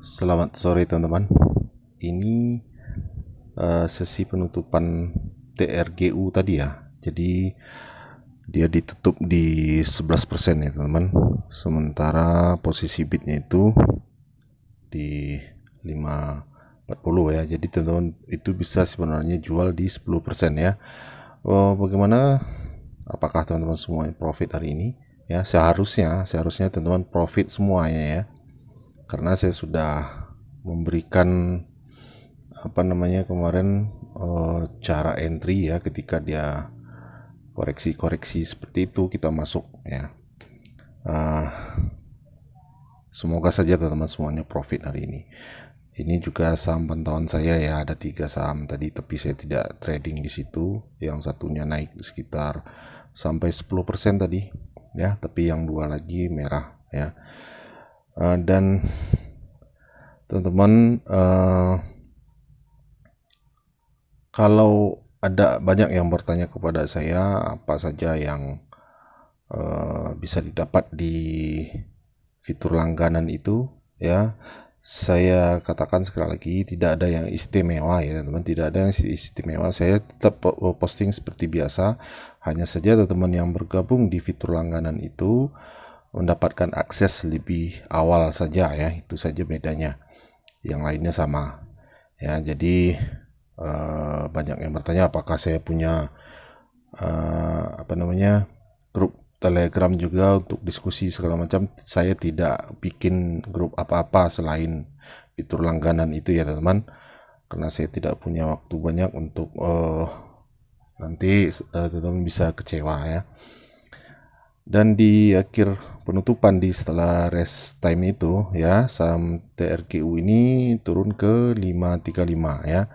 Selamat sore teman-teman. Ini uh, sesi penutupan TRGU tadi ya. Jadi dia ditutup di 11% ya teman-teman. Sementara posisi bitnya itu di 540 ya. Jadi teman-teman itu bisa sebenarnya jual di 10% ya. Oh, bagaimana apakah teman-teman semua profit hari ini? Ya, seharusnya seharusnya teman-teman profit semuanya ya karena saya sudah memberikan apa namanya kemarin uh, cara entry ya ketika dia koreksi-koreksi seperti itu kita masuk ya uh, semoga saja teman-teman semuanya profit hari ini ini juga saham pantauan saya ya ada tiga saham tadi tapi saya tidak trading di situ yang satunya naik sekitar sampai 10% tadi ya tapi yang dua lagi merah ya uh, dan teman-teman uh, kalau ada banyak yang bertanya kepada saya apa saja yang uh, bisa didapat di fitur langganan itu ya saya katakan sekali lagi tidak ada yang istimewa ya teman-teman tidak ada yang istimewa saya tetap posting seperti biasa hanya saja teman-teman yang bergabung di fitur langganan itu mendapatkan akses lebih awal saja ya itu saja bedanya yang lainnya sama ya jadi uh, banyak yang bertanya apakah saya punya uh, apa namanya grup telegram juga untuk diskusi segala macam saya tidak bikin grup apa-apa selain fitur langganan itu ya teman-teman karena saya tidak punya waktu banyak untuk uh, nanti uh, teman-teman bisa kecewa ya dan di akhir penutupan di setelah rest time itu ya saham TRQU ini turun ke 535 ya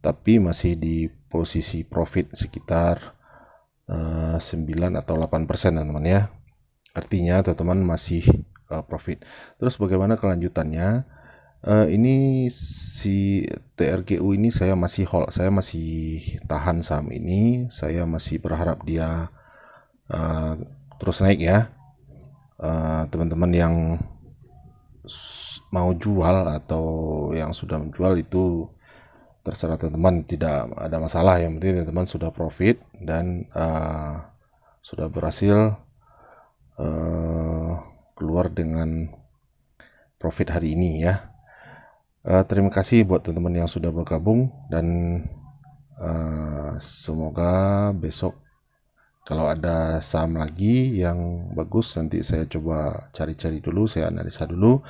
tapi masih di posisi profit sekitar uh, eh, 9 atau 8 persen teman-teman ya artinya teman-teman masih uh, profit terus bagaimana kelanjutannya uh, ini si TRQU ini saya masih hold saya masih tahan saham ini saya masih berharap dia uh, terus naik ya Eh, teman-teman yang mau jual atau yang sudah menjual itu terserah teman-teman tidak ada masalah yang penting teman-teman sudah profit dan uh, sudah berhasil uh, keluar dengan profit hari ini ya uh, terima kasih buat teman-teman yang sudah bergabung dan uh, semoga besok kalau ada saham lagi yang bagus nanti saya coba cari-cari dulu saya analisa dulu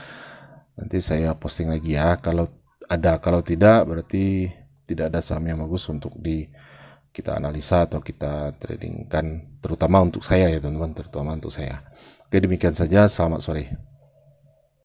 nanti saya posting lagi ya kalau ada kalau tidak berarti tidak ada saham yang bagus untuk di kita analisa atau kita tradingkan terutama untuk saya ya teman-teman terutama untuk saya oke demikian saja selamat sore